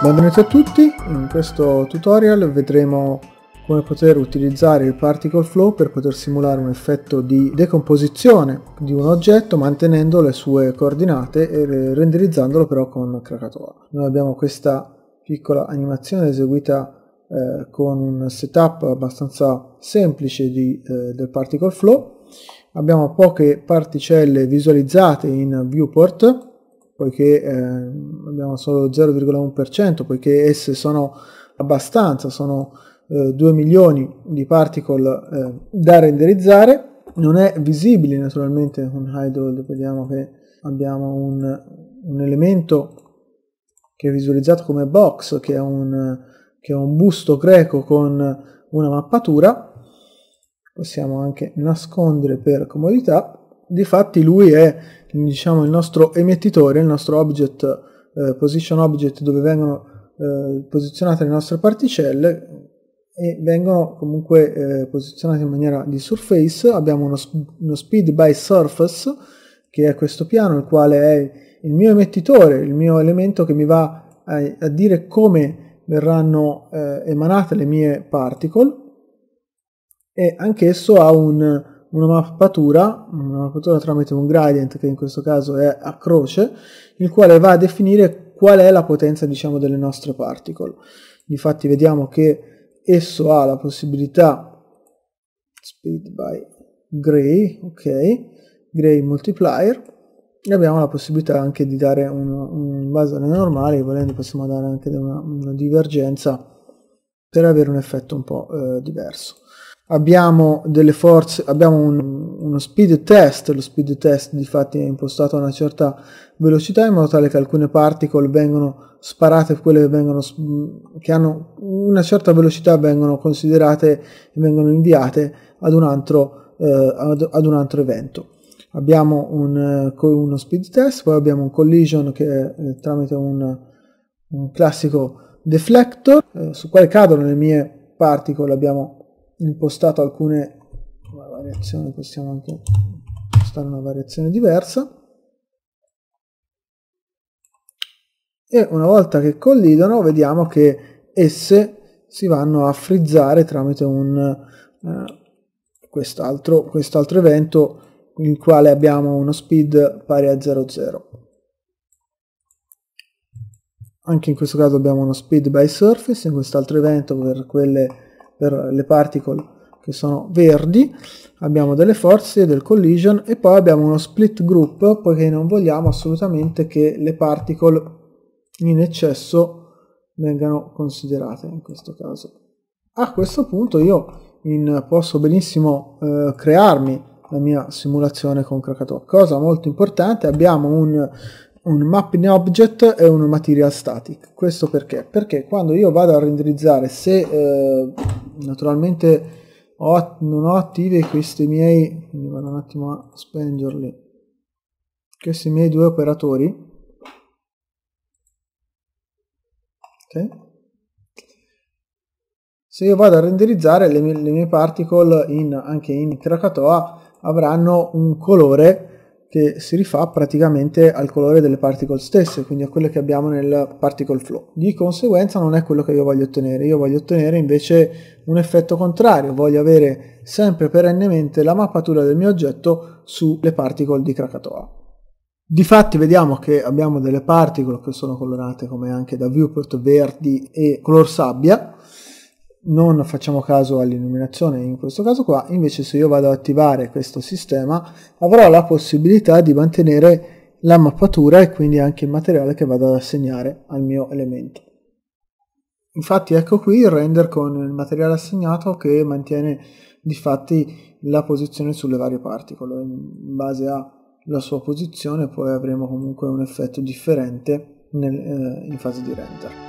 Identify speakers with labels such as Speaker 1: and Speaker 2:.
Speaker 1: Benvenuti a tutti, in questo tutorial vedremo come poter utilizzare il Particle Flow per poter simulare un effetto di decomposizione di un oggetto mantenendo le sue coordinate e renderizzandolo però con Krakatoa. Noi abbiamo questa piccola animazione eseguita eh, con un setup abbastanza semplice di, eh, del Particle Flow. Abbiamo poche particelle visualizzate in viewport poiché eh, abbiamo solo 0,1%, poiché esse sono abbastanza, sono eh, 2 milioni di particle eh, da renderizzare. Non è visibile naturalmente un hide vediamo che abbiamo un, un, elemento che è visualizzato come box, che è un, che è un busto greco con una mappatura, possiamo anche nascondere per comodità Difatti lui è diciamo, il nostro emettitore, il nostro object, eh, position object dove vengono eh, posizionate le nostre particelle e vengono comunque eh, posizionate in maniera di surface. Abbiamo uno, uno, speed by surface che è questo piano, il quale è il mio emettitore, il mio elemento che mi va a, a dire come verranno eh, emanate le mie particle e anch'esso ha un una mappatura, una mappatura tramite un gradient che in questo caso è a croce, il quale va a definire qual è la potenza diciamo delle nostre particle. Infatti vediamo che esso ha la possibilità speed by gray, ok, gray multiplier e abbiamo la possibilità anche di dare un, un basale normale, volendo possiamo dare anche una, una divergenza per avere un effetto un po' eh, diverso abbiamo delle forze, abbiamo un, uno speed test, lo speed test di fatti è impostato a una certa velocità in modo tale che alcune particle vengono sparate, quelle che, vengono, che hanno una certa velocità vengono considerate e vengono inviate ad un altro, eh, ad, ad un altro evento. Abbiamo un, eh, uno speed test, poi abbiamo un collision che è eh, tramite un, un, classico deflector eh, su quale cadono le mie particle, abbiamo impostato alcune variazioni, possiamo anche impostare una variazione diversa. E una volta che collidono vediamo che esse si vanno a frizzare tramite un eh, quest'altro quest evento il quale abbiamo uno speed pari a 00 anche in questo caso abbiamo uno speed by surface in quest'altro evento per quelle per le particle che sono verdi, abbiamo delle forze del collision e poi abbiamo uno split group poiché non vogliamo assolutamente che le particle in eccesso vengano considerate in questo caso. A questo punto io in, posso benissimo eh, crearmi la mia simulazione con Krakatoa. Cosa molto importante, abbiamo un, un mapping object e un material static. Questo perché? Perché quando io vado a renderizzare, se eh, naturalmente ho, non ho attive questi miei, quindi vado un attimo a spengerli, questi miei due operatori. Okay. Se io vado a renderizzare le mie, le mie particle in, anche in Krakatoa avranno un colore che si rifà praticamente al colore delle particle stesse, quindi a quelle che abbiamo nel particle flow. Di conseguenza non è quello che io voglio ottenere, io voglio ottenere invece un effetto contrario, voglio avere sempre perennemente la mappatura del mio oggetto sulle particle di Krakatoa. Difatti vediamo che abbiamo delle particle che sono colorate come anche da viewport verdi e color sabbia, non facciamo caso all'illuminazione in questo caso qua, invece se io vado ad attivare questo sistema avrò la possibilità di mantenere la mappatura e quindi anche il materiale che vado ad assegnare al mio elemento. Infatti ecco qui il render con il materiale assegnato che mantiene di fatti la posizione sulle varie particole. In base alla sua posizione poi avremo comunque un effetto differente nel, eh, in fase di render.